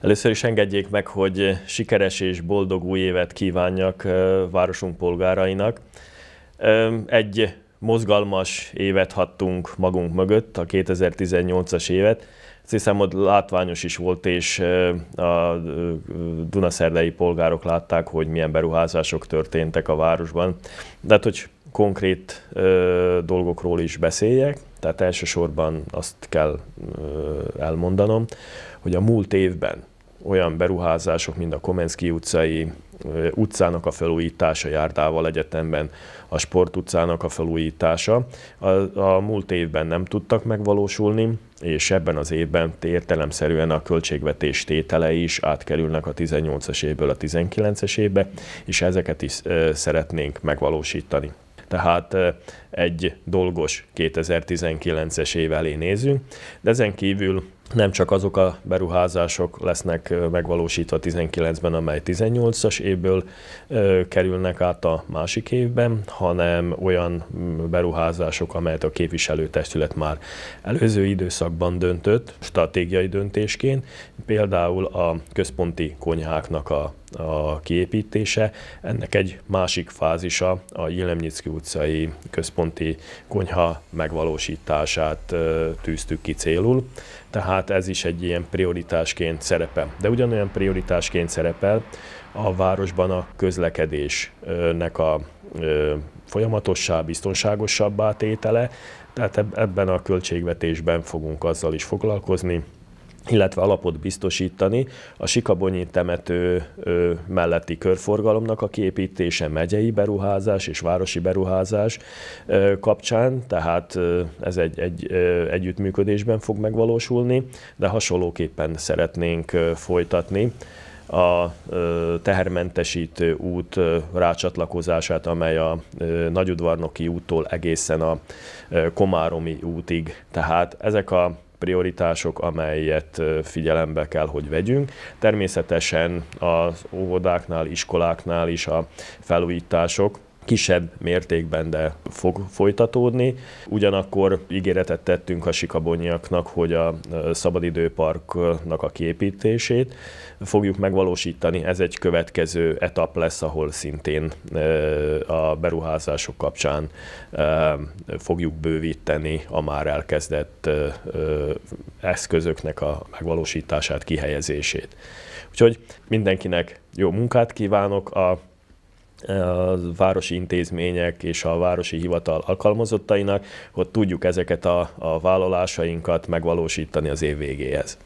Először is engedjék meg, hogy sikeres és boldog új évet kívánjak városunk polgárainak. Egy mozgalmas évet hattunk magunk mögött, a 2018-as évet. Azt hiszem, hogy látványos is volt, és a dunaszerdei polgárok látták, hogy milyen beruházások történtek a városban. De hát, hogy konkrét dolgokról is beszéljek, tehát elsősorban azt kell elmondanom, hogy a múlt évben olyan beruházások, mint a Komenszki utcai utcának a felújítása járdával egyetemben, a Sport utcának a felújítása. A, a múlt évben nem tudtak megvalósulni, és ebben az évben értelemszerűen a költségvetés tételei is átkerülnek a 18-as évből a 19-es évbe, és ezeket is szeretnénk megvalósítani. Tehát egy dolgos 2019-es év elé nézünk, de ezen kívül nem csak azok a beruházások lesznek megvalósítva 19-ben, amely 18-as évből kerülnek át a másik évben, hanem olyan mm, beruházások, amelyet a képviselőtestület már előző időszakban döntött, stratégiai döntésként, például a központi konyháknak a a kiépítése. Ennek egy másik fázisa a Jelemnyicki utcai központi konyha megvalósítását tűztük ki célul, tehát ez is egy ilyen prioritásként szerepel. De ugyanolyan prioritásként szerepel a városban a közlekedésnek a folyamatossá, biztonságosabbá tétele, tehát ebben a költségvetésben fogunk azzal is foglalkozni, illetve alapot biztosítani a Sikabonyi temető melletti körforgalomnak a kiépítése megyei beruházás és városi beruházás kapcsán, tehát ez egy, egy együttműködésben fog megvalósulni, de hasonlóképpen szeretnénk folytatni a tehermentesítő út rácsatlakozását, amely a Nagyudvarnoki úttól egészen a Komáromi útig. Tehát ezek a prioritások, amelyet figyelembe kell, hogy vegyünk. Természetesen az óvodáknál, iskoláknál is a felújítások, kisebb mértékben, de fog folytatódni. Ugyanakkor ígéretet tettünk a sikabonyiaknak, hogy a szabadidőparknak a képítését fogjuk megvalósítani. Ez egy következő etap lesz, ahol szintén a beruházások kapcsán fogjuk bővíteni a már elkezdett eszközöknek a megvalósítását, kihelyezését. Úgyhogy mindenkinek jó munkát kívánok, a a városi intézmények és a városi hivatal alkalmazottainak, hogy tudjuk ezeket a, a vállalásainkat megvalósítani az év végéhez.